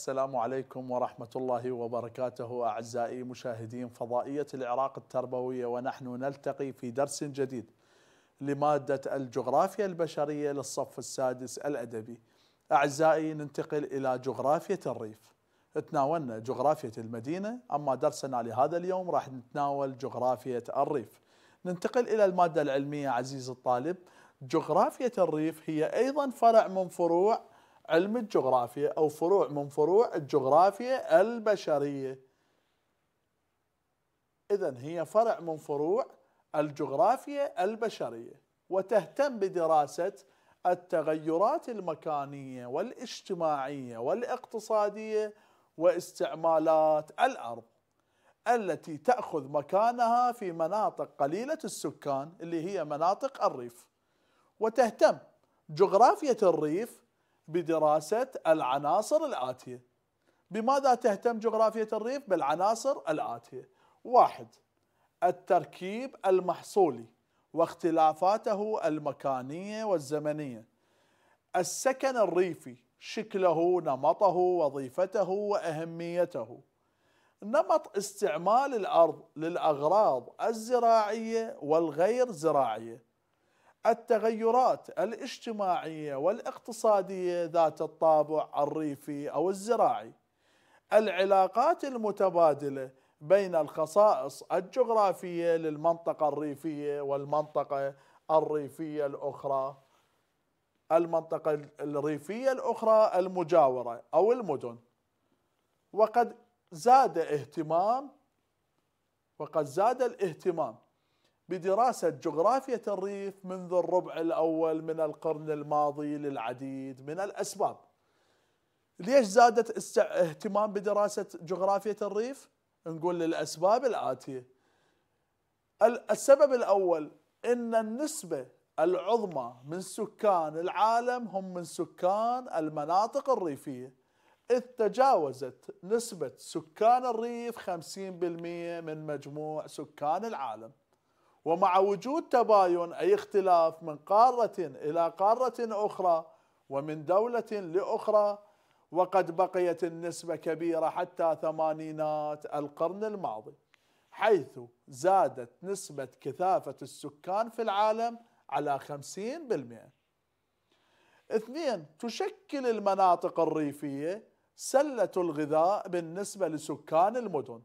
السلام عليكم ورحمة الله وبركاته أعزائي مشاهدين فضائية العراق التربوية ونحن نلتقي في درس جديد لمادة الجغرافيا البشرية للصف السادس الأدبي أعزائي ننتقل إلى جغرافية الريف تناولنا جغرافية المدينة أما درسنا لهذا اليوم راح نتناول جغرافية الريف ننتقل إلى المادة العلمية عزيز الطالب جغرافية الريف هي أيضا فرع من فروع علم الجغرافيا أو فروع من فروع الجغرافيا البشرية إذا هي فرع من فروع الجغرافيا البشرية وتهتم بدراسة التغيرات المكانية والاجتماعية والاقتصادية واستعمالات الأرض التي تأخذ مكانها في مناطق قليلة السكان اللي هي مناطق الريف وتهتم جغرافية الريف بدراسة العناصر الآتية بماذا تهتم جغرافية الريف؟ بالعناصر الآتية واحد التركيب المحصولي واختلافاته المكانية والزمنية السكن الريفي شكله نمطه وظيفته وأهميته نمط استعمال الأرض للأغراض الزراعية والغير زراعية التغيرات الاجتماعيه والاقتصاديه ذات الطابع الريفي او الزراعي العلاقات المتبادله بين الخصائص الجغرافيه للمنطقه الريفيه والمنطقه الريفيه الاخرى المنطقه الريفيه الاخرى المجاوره او المدن وقد زاد اهتمام وقد زاد الاهتمام بدراسة جغرافية الريف منذ الربع الأول من القرن الماضي للعديد من الأسباب ليش زادت اهتمام بدراسة جغرافية الريف؟ نقول للأسباب الآتية السبب الأول أن النسبة العظمى من سكان العالم هم من سكان المناطق الريفية إذ تجاوزت نسبة سكان الريف 50% من مجموع سكان العالم ومع وجود تباين أي اختلاف من قارة إلى قارة أخرى ومن دولة لأخرى وقد بقيت النسبة كبيرة حتى ثمانينات القرن الماضي حيث زادت نسبة كثافة السكان في العالم على 50% اثنين تشكل المناطق الريفية سلة الغذاء بالنسبة لسكان المدن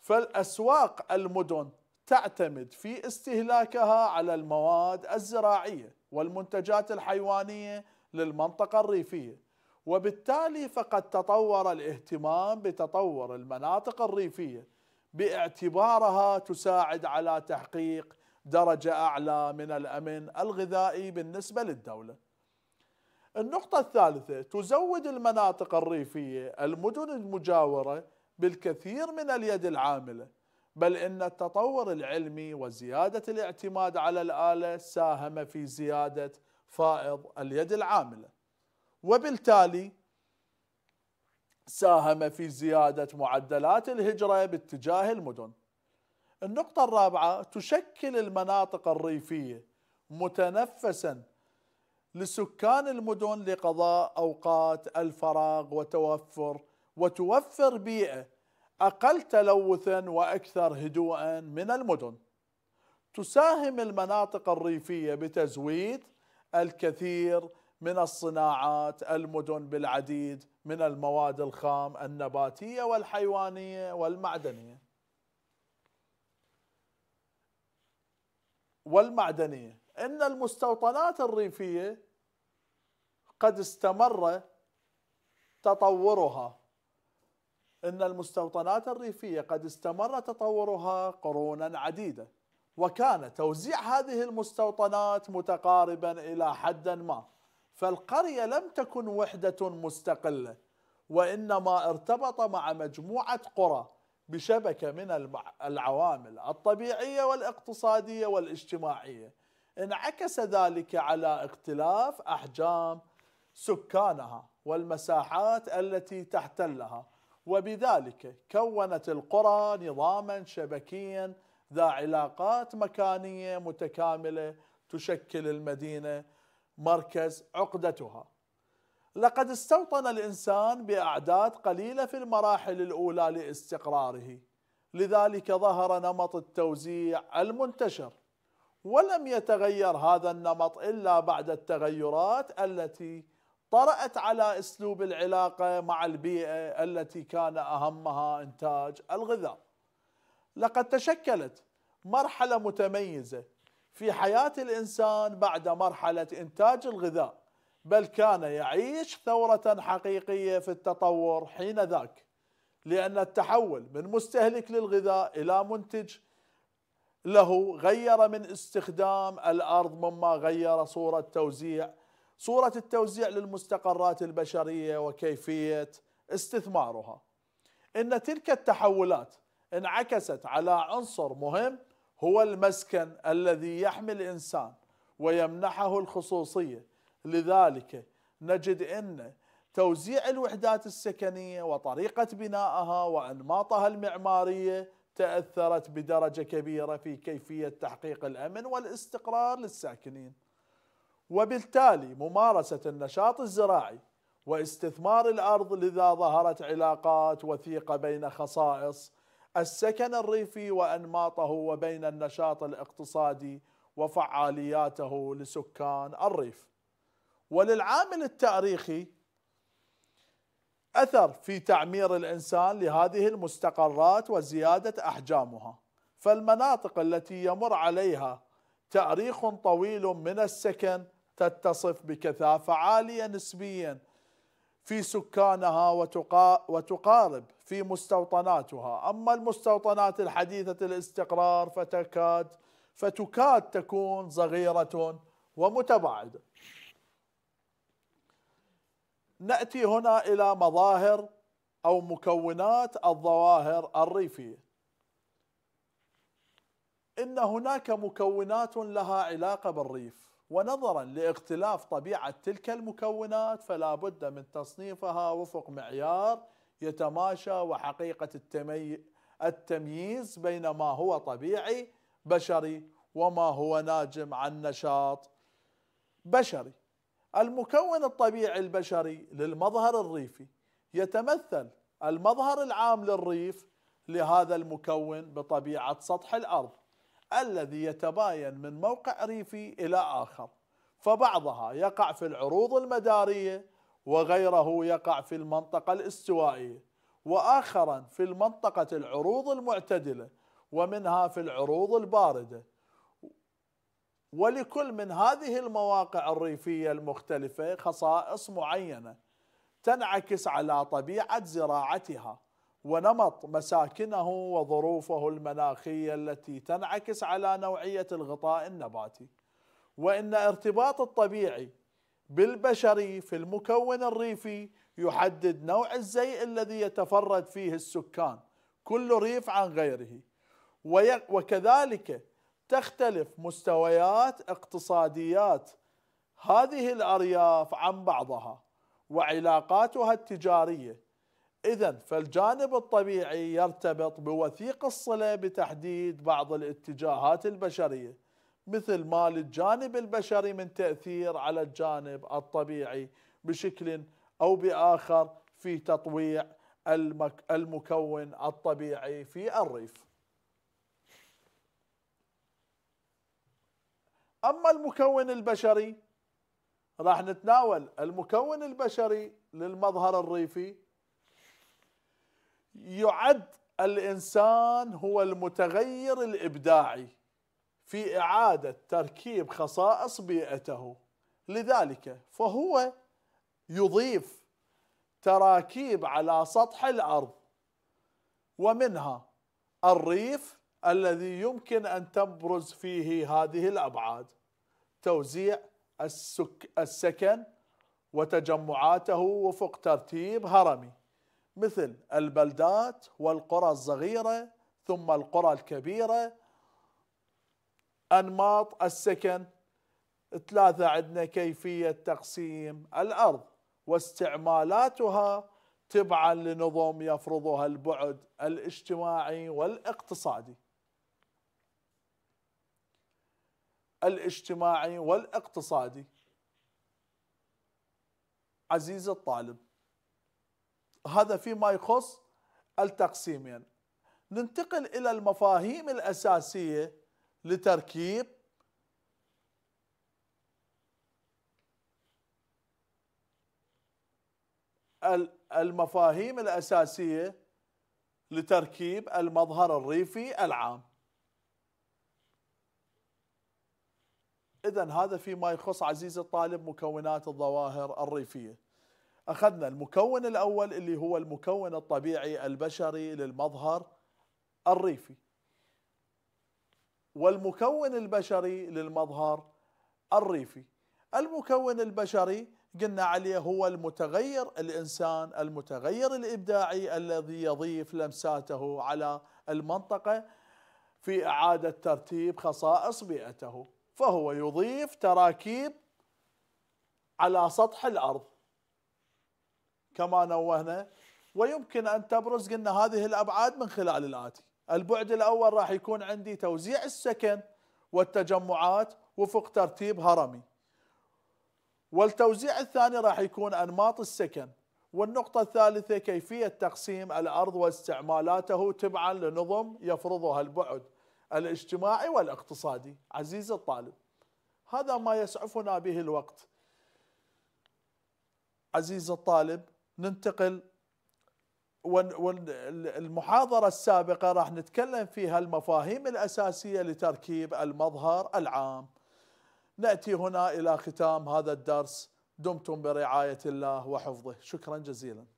فالأسواق المدن تعتمد في استهلاكها على المواد الزراعيه والمنتجات الحيوانيه للمنطقه الريفيه وبالتالي فقد تطور الاهتمام بتطور المناطق الريفيه باعتبارها تساعد على تحقيق درجه اعلى من الامن الغذائي بالنسبه للدوله. النقطه الثالثه تزود المناطق الريفيه المدن المجاوره بالكثير من اليد العامله بل إن التطور العلمي وزيادة الاعتماد على الآلة ساهم في زيادة فائض اليد العاملة وبالتالي ساهم في زيادة معدلات الهجرة باتجاه المدن النقطة الرابعة تشكل المناطق الريفية متنفسا لسكان المدن لقضاء أوقات الفراغ وتوفر وتوفر بيئة أقل تلوثا وأكثر هدوءا من المدن تساهم المناطق الريفية بتزويد الكثير من الصناعات المدن بالعديد من المواد الخام النباتية والحيوانية والمعدنية والمعدنية إن المستوطنات الريفية قد استمر تطورها إن المستوطنات الريفية قد استمر تطورها قرونا عديدة وكان توزيع هذه المستوطنات متقاربا إلى حد ما فالقرية لم تكن وحدة مستقلة وإنما ارتبط مع مجموعة قرى بشبكة من العوامل الطبيعية والاقتصادية والاجتماعية انعكس ذلك على اختلاف أحجام سكانها والمساحات التي تحتلها وبذلك كونت القرى نظاما شبكيا ذا علاقات مكانية متكاملة تشكل المدينة مركز عقدتها لقد استوطن الإنسان بأعداد قليلة في المراحل الأولى لاستقراره لذلك ظهر نمط التوزيع المنتشر ولم يتغير هذا النمط إلا بعد التغيرات التي طرأت على اسلوب العلاقه مع البيئه التي كان اهمها انتاج الغذاء. لقد تشكلت مرحله متميزه في حياه الانسان بعد مرحله انتاج الغذاء، بل كان يعيش ثوره حقيقيه في التطور حين ذاك، لان التحول من مستهلك للغذاء الى منتج له غير من استخدام الارض مما غير صوره توزيع صورة التوزيع للمستقرات البشرية وكيفية استثمارها إن تلك التحولات انعكست على عنصر مهم هو المسكن الذي يحمي الإنسان ويمنحه الخصوصية لذلك نجد أن توزيع الوحدات السكنية وطريقة بنائها وأنماطها المعمارية تأثرت بدرجة كبيرة في كيفية تحقيق الأمن والاستقرار للساكنين وبالتالي ممارسة النشاط الزراعي واستثمار الأرض لذا ظهرت علاقات وثيقة بين خصائص السكن الريفي وأنماطه وبين النشاط الاقتصادي وفعالياته لسكان الريف وللعامل التاريخي أثر في تعمير الإنسان لهذه المستقرات وزيادة أحجامها فالمناطق التي يمر عليها تاريخ طويل من السكن تتصف بكثافة عالية نسبيا في سكانها وتقارب في مستوطناتها أما المستوطنات الحديثة الاستقرار فتكاد فتكاد تكون صغيرة ومتباعدة نأتي هنا إلى مظاهر أو مكونات الظواهر الريفية إن هناك مكونات لها علاقة بالريف ونظرا لاختلاف طبيعة تلك المكونات فلا بد من تصنيفها وفق معيار يتماشى وحقيقة التمي... التمييز بين ما هو طبيعي بشري وما هو ناجم عن نشاط بشري المكون الطبيعي البشري للمظهر الريفي يتمثل المظهر العام للريف لهذا المكون بطبيعة سطح الأرض الذي يتباين من موقع ريفي إلى آخر فبعضها يقع في العروض المدارية وغيره يقع في المنطقة الاستوائية وآخرا في المنطقة العروض المعتدلة ومنها في العروض الباردة ولكل من هذه المواقع الريفية المختلفة خصائص معينة تنعكس على طبيعة زراعتها ونمط مساكنه وظروفه المناخية التي تنعكس على نوعية الغطاء النباتي وإن ارتباط الطبيعي بالبشري في المكون الريفي يحدد نوع الزيء الذي يتفرد فيه السكان كل ريف عن غيره وكذلك تختلف مستويات اقتصاديات هذه الأرياف عن بعضها وعلاقاتها التجاريه إذا فالجانب الطبيعي يرتبط بوثيق الصلة بتحديد بعض الاتجاهات البشرية مثل ما للجانب البشري من تأثير على الجانب الطبيعي بشكل أو بآخر في تطويع المكون الطبيعي في الريف أما المكون البشري راح نتناول المكون البشري للمظهر الريفي يعد الانسان هو المتغير الابداعي في اعاده تركيب خصائص بيئته لذلك فهو يضيف تراكيب على سطح الارض ومنها الريف الذي يمكن ان تبرز فيه هذه الابعاد توزيع السك السكن وتجمعاته وفق ترتيب هرمي مثل البلدات والقرى الصغيرة ثم القرى الكبيرة أنماط السكن ثلاثة عندنا كيفية تقسيم الأرض واستعمالاتها تبعا لنظم يفرضها البعد الاجتماعي والاقتصادي الاجتماعي والاقتصادي عزيز الطالب هذا فيما يخص التقسيمين يعني ننتقل إلى المفاهيم الأساسية لتركيب المفاهيم الأساسية لتركيب المظهر الريفي العام إذا هذا فيما يخص عزيزي الطالب مكونات الظواهر الريفية أخذنا المكون الأول اللي هو المكون الطبيعي البشري للمظهر الريفي والمكون البشري للمظهر الريفي المكون البشري قلنا عليه هو المتغير الإنسان المتغير الإبداعي الذي يضيف لمساته على المنطقة في إعادة ترتيب خصائص بيئته فهو يضيف تراكيب على سطح الأرض كما نوهنا ويمكن أن تبرز قلنا هذه الأبعاد من خلال الآتي البعد الأول راح يكون عندي توزيع السكن والتجمعات وفق ترتيب هرمي والتوزيع الثاني راح يكون أنماط السكن والنقطة الثالثة كيفية تقسيم الأرض واستعمالاته تبعا لنظم يفرضها البعد الاجتماعي والاقتصادي عزيزي الطالب هذا ما يسعفنا به الوقت عزيزي الطالب ننتقل والمحاضرة السابقة راح نتكلم فيها المفاهيم الأساسية لتركيب المظهر العام نأتي هنا إلى ختام هذا الدرس دمتم برعاية الله وحفظه شكرا جزيلا